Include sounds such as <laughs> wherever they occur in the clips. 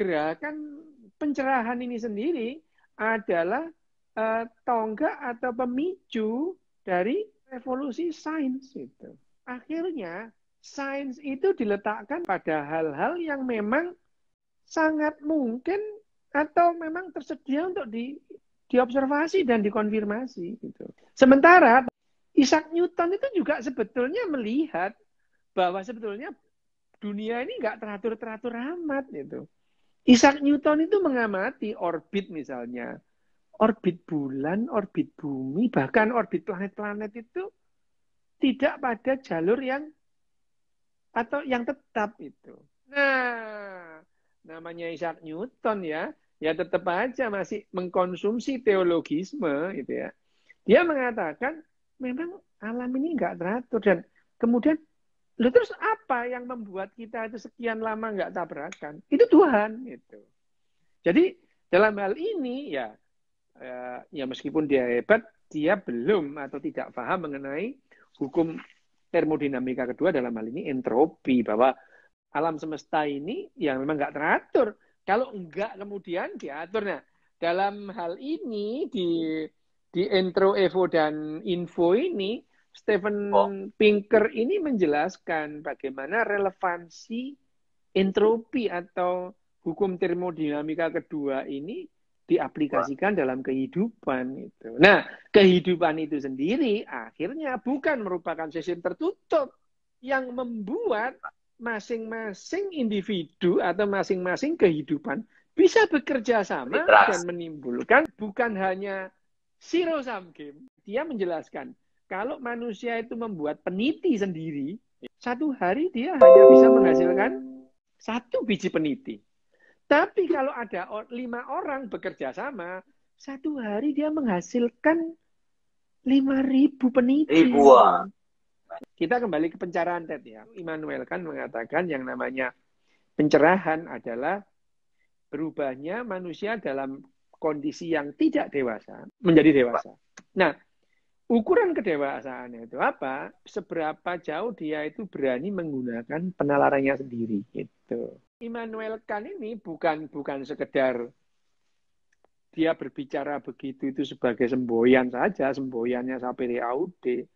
gerakan pencerahan ini sendiri adalah uh, tonggak atau pemicu dari revolusi sains itu. Akhirnya sains itu diletakkan pada hal-hal yang memang sangat mungkin atau memang tersedia untuk di diobservasi dan dikonfirmasi gitu. Sementara Isaac Newton itu juga sebetulnya melihat bahwa sebetulnya dunia ini nggak teratur-teratur amat gitu. Isaac Newton itu mengamati orbit misalnya, orbit bulan, orbit bumi, bahkan orbit planet-planet itu tidak pada jalur yang atau yang tetap itu. Nah, namanya Isaac Newton ya, ya tetap aja masih mengkonsumsi teologisme gitu ya. Dia mengatakan memang alam ini enggak teratur dan kemudian Lalu terus apa yang membuat kita itu sekian lama nggak tabrakan? Itu Tuhan gitu. Jadi dalam hal ini ya eh, ya meskipun dia hebat, dia belum atau tidak paham mengenai hukum termodinamika kedua dalam hal ini entropi bahwa alam semesta ini yang memang nggak teratur. Kalau nggak kemudian diatur. Nah, dalam hal ini di di intro, evo dan info ini Stephen oh. Pinker ini menjelaskan bagaimana relevansi entropi atau hukum termodinamika kedua ini diaplikasikan dalam kehidupan itu. Nah, kehidupan itu sendiri akhirnya bukan merupakan sistem tertutup yang membuat masing-masing individu atau masing-masing kehidupan bisa bekerja sama dan menimbulkan bukan hanya zero sum game. Dia menjelaskan kalau manusia itu membuat peniti sendiri, satu hari dia hanya bisa menghasilkan satu biji peniti. Tapi kalau ada lima orang bekerja sama, satu hari dia menghasilkan lima ribu peniti. Ribuan. Kita kembali ke pencerahan Ted ya. Immanuel kan mengatakan yang namanya pencerahan adalah berubahnya manusia dalam kondisi yang tidak dewasa menjadi dewasa. Nah, Ukuran kedewasaan itu apa? Seberapa jauh dia itu berani menggunakan penalarannya sendiri gitu. Immanuel Kant ini bukan bukan sekedar dia berbicara begitu itu sebagai semboyan saja, semboyannya sampai Aude.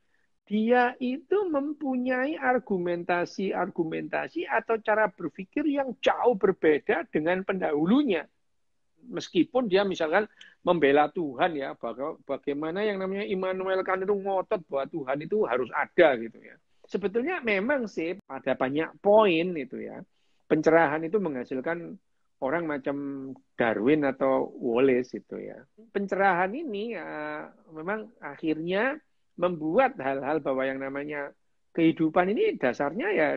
Dia itu mempunyai argumentasi-argumentasi atau cara berpikir yang jauh berbeda dengan pendahulunya meskipun dia misalkan membela Tuhan ya bagaimana yang namanya Immanuel Kant itu ngotot bahwa Tuhan itu harus ada gitu ya sebetulnya memang sih pada banyak poin itu ya pencerahan itu menghasilkan orang macam Darwin atau Wallace itu ya pencerahan ini ya, memang akhirnya membuat hal-hal bahwa yang namanya kehidupan ini dasarnya ya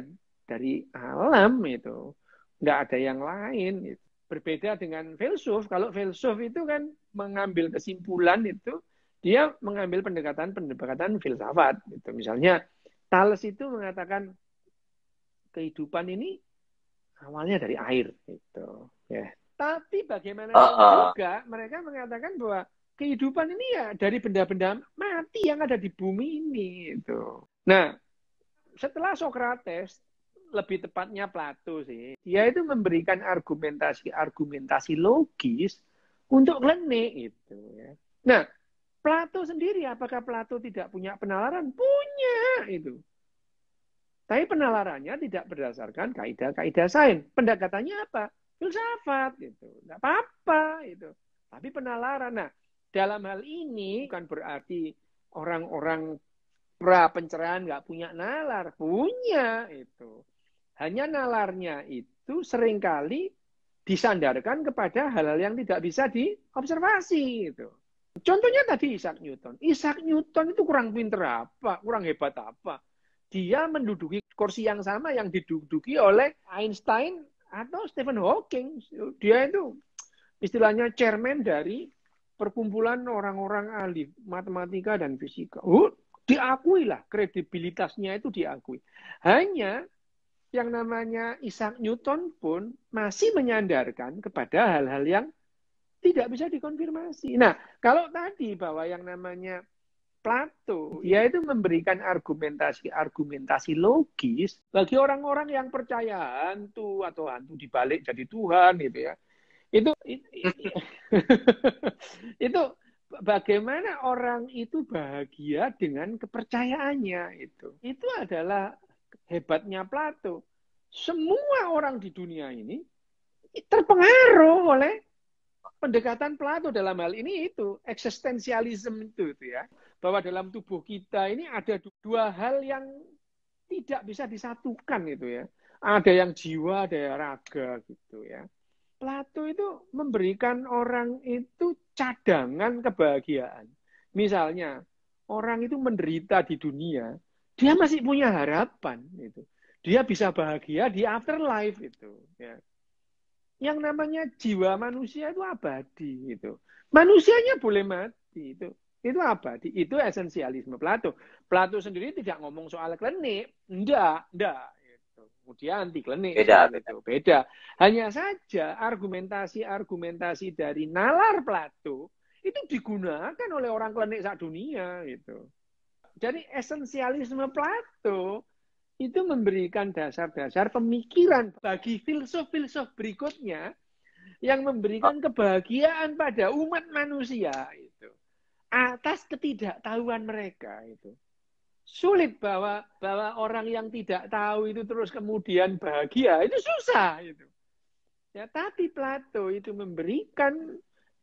dari alam itu nggak ada yang lain gitu berbeda dengan filsuf. Kalau filsuf itu kan mengambil kesimpulan itu, dia mengambil pendekatan-pendekatan filsafat. Gitu. Misalnya, Thales itu mengatakan kehidupan ini awalnya dari air. Gitu. Ya. Tapi bagaimana uh juga mereka mengatakan bahwa kehidupan ini ya dari benda-benda mati yang ada di bumi ini. Gitu. Nah, setelah Sokrates, lebih tepatnya Plato sih. Dia hmm. itu memberikan argumentasi-argumentasi logis untuk klenik gitu ya. Nah, Plato sendiri apakah Plato tidak punya penalaran? Punya itu. Tapi penalarannya tidak berdasarkan kaidah-kaidah sains. Pendekatannya apa? Filsafat gitu. Enggak apa-apa itu. Tapi penalaran. Nah, dalam hal ini bukan berarti orang-orang pra pencerahan nggak punya nalar punya itu hanya nalarnya itu seringkali disandarkan kepada hal-hal yang tidak bisa diobservasi gitu. Contohnya tadi Isaac Newton. Isaac Newton itu kurang pinter apa, kurang hebat apa. Dia menduduki kursi yang sama yang diduduki oleh Einstein atau Stephen Hawking. Dia itu istilahnya chairman dari perkumpulan orang-orang ahli matematika dan fisika. Uh, oh, diakui lah kredibilitasnya itu diakui. Hanya yang namanya Isaac Newton pun masih menyandarkan kepada hal-hal yang tidak bisa dikonfirmasi. Nah, kalau tadi bahwa yang namanya Plato, yaitu memberikan argumentasi-argumentasi logis bagi orang-orang yang percaya hantu atau hantu dibalik jadi Tuhan gitu ya. Itu itu, <laughs> itu bagaimana orang itu bahagia dengan kepercayaannya itu. Itu adalah hebatnya Plato. Semua orang di dunia ini terpengaruh oleh pendekatan Plato dalam hal ini itu eksistensialisme itu, itu ya bahwa dalam tubuh kita ini ada dua hal yang tidak bisa disatukan itu ya ada yang jiwa ada yang raga gitu ya Plato itu memberikan orang itu cadangan kebahagiaan misalnya orang itu menderita di dunia dia masih punya harapan itu dia bisa bahagia di afterlife itu ya yang namanya jiwa manusia itu abadi itu manusianya boleh mati itu itu abadi itu esensialisme Plato Plato sendiri tidak ngomong soal klenik ndak ndak itu dia anti klinik beda itu beda hanya saja argumentasi argumentasi dari nalar Plato itu digunakan oleh orang klinik saat dunia itu jadi esensialisme Plato itu memberikan dasar-dasar pemikiran bagi filsuf-filsuf berikutnya yang memberikan ah. kebahagiaan pada umat manusia itu atas ketidaktahuan mereka itu sulit bahwa bahwa orang yang tidak tahu itu terus kemudian bahagia itu susah itu ya tapi Plato itu memberikan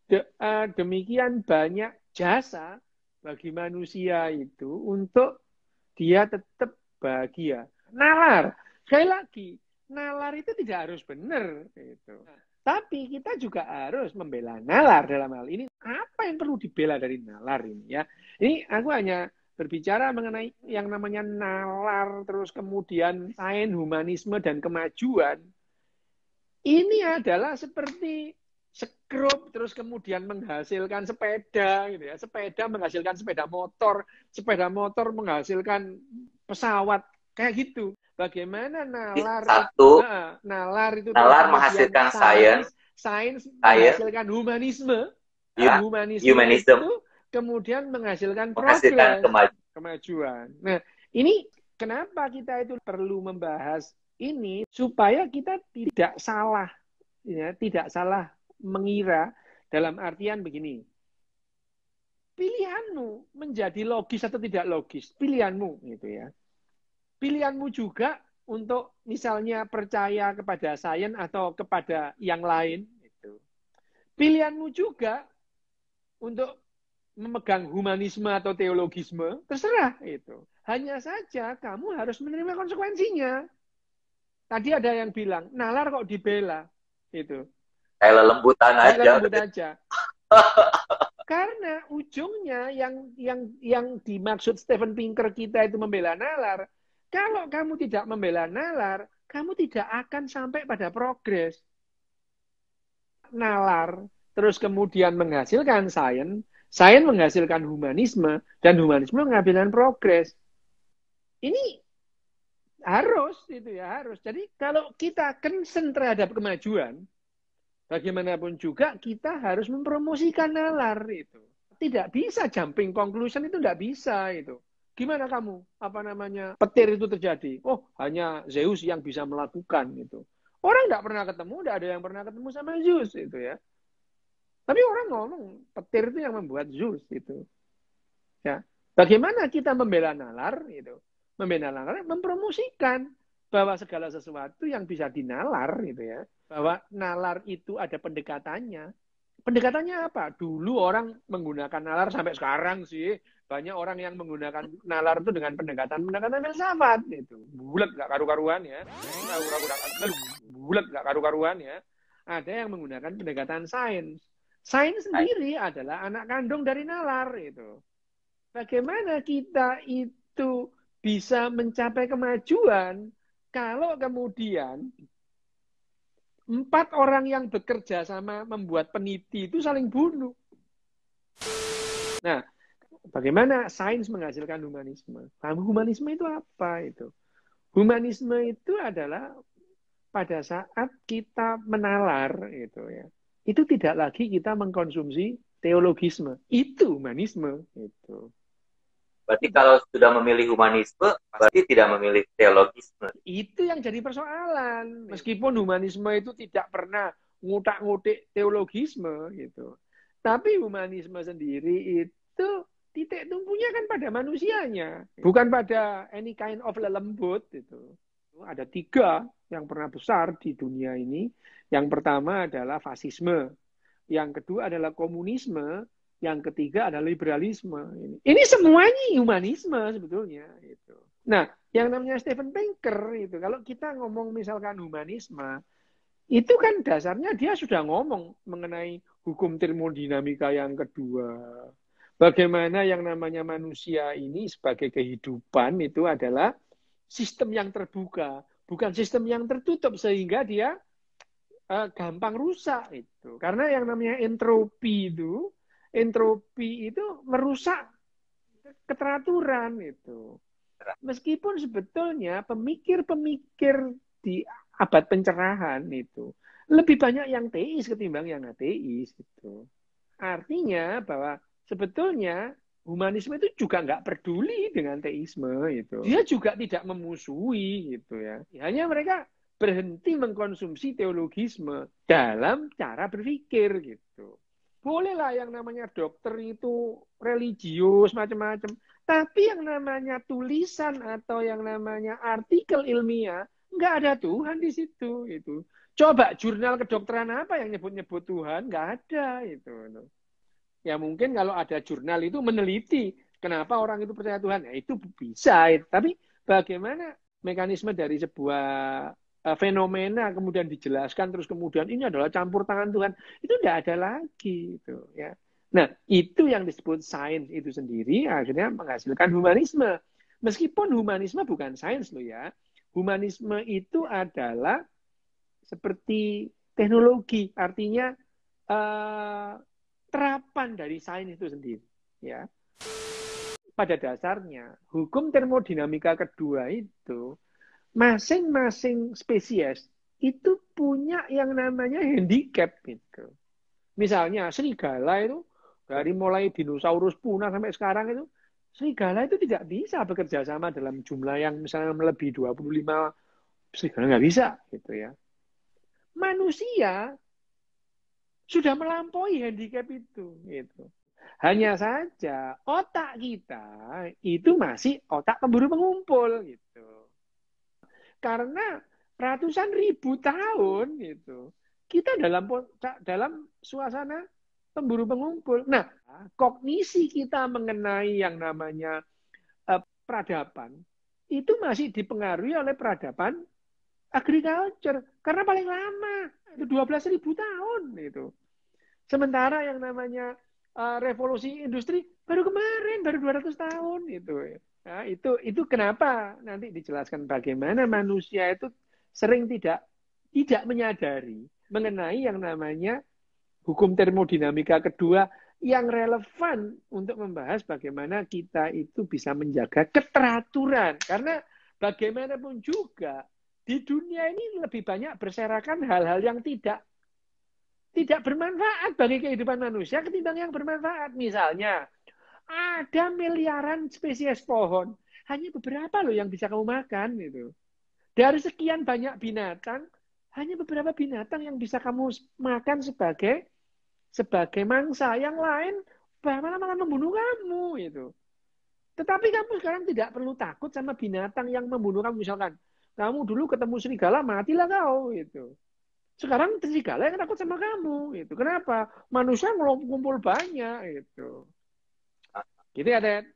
de, uh, demikian banyak jasa bagi manusia itu untuk dia tetap bahagia. Nalar, sekali lagi, nalar itu tidak harus benar. Gitu. Nah. Tapi kita juga harus membela nalar dalam hal ini. Apa yang perlu dibela dari nalar ini ya? Ini aku hanya berbicara mengenai yang namanya nalar, terus kemudian sains, humanisme, dan kemajuan. Ini adalah seperti sekrup terus kemudian menghasilkan sepeda gitu ya sepeda menghasilkan sepeda motor sepeda motor menghasilkan pesawat kayak gitu bagaimana nalar satu nah, nalar itu nalar menghasilkan sains sains menghasilkan humanisme ya, humanisme, humanism. itu kemudian menghasilkan, menghasilkan kemajuan. kemajuan nah ini kenapa kita itu perlu membahas ini supaya kita tidak salah ya tidak salah mengira dalam artian begini. Pilihanmu menjadi logis atau tidak logis, pilihanmu gitu ya. Pilihanmu juga untuk misalnya percaya kepada sains atau kepada yang lain itu Pilihanmu juga untuk memegang humanisme atau teologisme, terserah itu. Hanya saja kamu harus menerima konsekuensinya. Tadi ada yang bilang, nalar kok dibela. Itu. Kayak lembutan aja. Kayak aja. <laughs> Karena ujungnya yang yang yang dimaksud Stephen Pinker kita itu membela nalar. Kalau kamu tidak membela nalar, kamu tidak akan sampai pada progres. Nalar terus kemudian menghasilkan sains, sains menghasilkan humanisme dan humanisme menghasilkan progres. Ini harus itu ya harus. Jadi kalau kita concern terhadap kemajuan, bagaimanapun juga kita harus mempromosikan nalar itu. Tidak bisa jumping conclusion itu tidak bisa itu. Gimana kamu? Apa namanya? Petir itu terjadi. Oh, hanya Zeus yang bisa melakukan itu. Orang tidak pernah ketemu, tidak ada yang pernah ketemu sama Zeus itu ya. Tapi orang ngomong petir itu yang membuat Zeus itu. Ya. Bagaimana kita membela nalar itu? Membela nalar mempromosikan bahwa segala sesuatu yang bisa dinalar gitu ya bahwa nalar itu ada pendekatannya pendekatannya apa dulu orang menggunakan nalar sampai sekarang sih banyak orang yang menggunakan nalar itu dengan pendekatan pendekatan filsafat itu bulat gak karu-karuan ya bulat gak karu-karuan ya ada yang menggunakan pendekatan sains sains sendiri adalah anak kandung dari nalar itu bagaimana kita itu bisa mencapai kemajuan kalau kemudian empat orang yang bekerja sama membuat peniti itu saling bunuh. Nah, bagaimana sains menghasilkan humanisme? Kamu humanisme itu apa itu? Humanisme itu adalah pada saat kita menalar itu ya. Itu tidak lagi kita mengkonsumsi teologisme. Itu humanisme itu. Berarti kalau sudah memilih humanisme, berarti tidak memilih teologisme. Itu yang jadi persoalan. Iya. Meskipun humanisme itu tidak pernah ngutak-ngutik teologisme gitu. Tapi humanisme sendiri itu titik tumpunya kan pada manusianya, bukan pada any kind of lelembut gitu Ada tiga yang pernah besar di dunia ini. Yang pertama adalah fasisme, yang kedua adalah komunisme, yang ketiga adalah liberalisme. Ini, ini semuanya humanisme sebetulnya. Gitu. Nah, yang namanya Stephen Pinker itu, kalau kita ngomong misalkan humanisme, itu kan dasarnya dia sudah ngomong mengenai hukum termodinamika yang kedua. Bagaimana yang namanya manusia ini sebagai kehidupan itu adalah sistem yang terbuka, bukan sistem yang tertutup sehingga dia uh, gampang rusak itu. Karena yang namanya entropi itu entropi itu merusak keteraturan itu. Meskipun sebetulnya pemikir-pemikir di abad pencerahan itu lebih banyak yang teis ketimbang yang ateis itu. Artinya bahwa sebetulnya humanisme itu juga nggak peduli dengan teisme itu. Dia juga tidak memusuhi gitu ya. Hanya mereka berhenti mengkonsumsi teologisme dalam cara berpikir gitu bolehlah yang namanya dokter itu religius macam-macam. Tapi yang namanya tulisan atau yang namanya artikel ilmiah nggak ada Tuhan di situ itu. Coba jurnal kedokteran apa yang nyebut-nyebut Tuhan nggak ada itu. Ya mungkin kalau ada jurnal itu meneliti kenapa orang itu percaya Tuhan, ya itu bisa. Gitu. Tapi bagaimana mekanisme dari sebuah Eh, fenomena kemudian dijelaskan terus kemudian ini adalah campur tangan Tuhan itu tidak ada lagi itu ya nah itu yang disebut sains itu sendiri akhirnya menghasilkan humanisme meskipun humanisme bukan sains lo ya humanisme itu adalah seperti teknologi artinya eh, terapan dari sains itu sendiri ya pada dasarnya hukum termodinamika kedua itu masing-masing spesies itu punya yang namanya handicap gitu. Misalnya serigala itu dari mulai dinosaurus punah sampai sekarang itu serigala itu tidak bisa bekerja sama dalam jumlah yang misalnya melebihi 25 serigala nggak bisa gitu ya. Manusia sudah melampaui handicap itu gitu. Hanya saja otak kita itu masih otak pemburu pengumpul gitu karena ratusan ribu tahun itu kita dalam dalam suasana pemburu pengumpul. Nah, kognisi kita mengenai yang namanya eh, peradaban itu masih dipengaruhi oleh peradaban agriculture karena paling lama itu dua belas ribu tahun itu. Sementara yang namanya uh, revolusi industri baru kemarin baru 200 tahun itu. Nah, itu itu kenapa nanti dijelaskan bagaimana manusia itu sering tidak tidak menyadari mengenai yang namanya hukum termodinamika kedua yang relevan untuk membahas bagaimana kita itu bisa menjaga keteraturan karena bagaimanapun juga di dunia ini lebih banyak berserakan hal-hal yang tidak tidak bermanfaat bagi kehidupan manusia ketimbang yang bermanfaat misalnya ada miliaran spesies pohon. Hanya beberapa loh yang bisa kamu makan gitu. Dari sekian banyak binatang, hanya beberapa binatang yang bisa kamu makan sebagai sebagai mangsa. Yang lain bagaimana malah membunuh kamu gitu. Tetapi kamu sekarang tidak perlu takut sama binatang yang membunuh kamu. Misalkan kamu dulu ketemu serigala, matilah kau gitu. Sekarang serigala yang takut sama kamu gitu. Kenapa? Manusia ngumpul banyak gitu. Gitu ya, Den?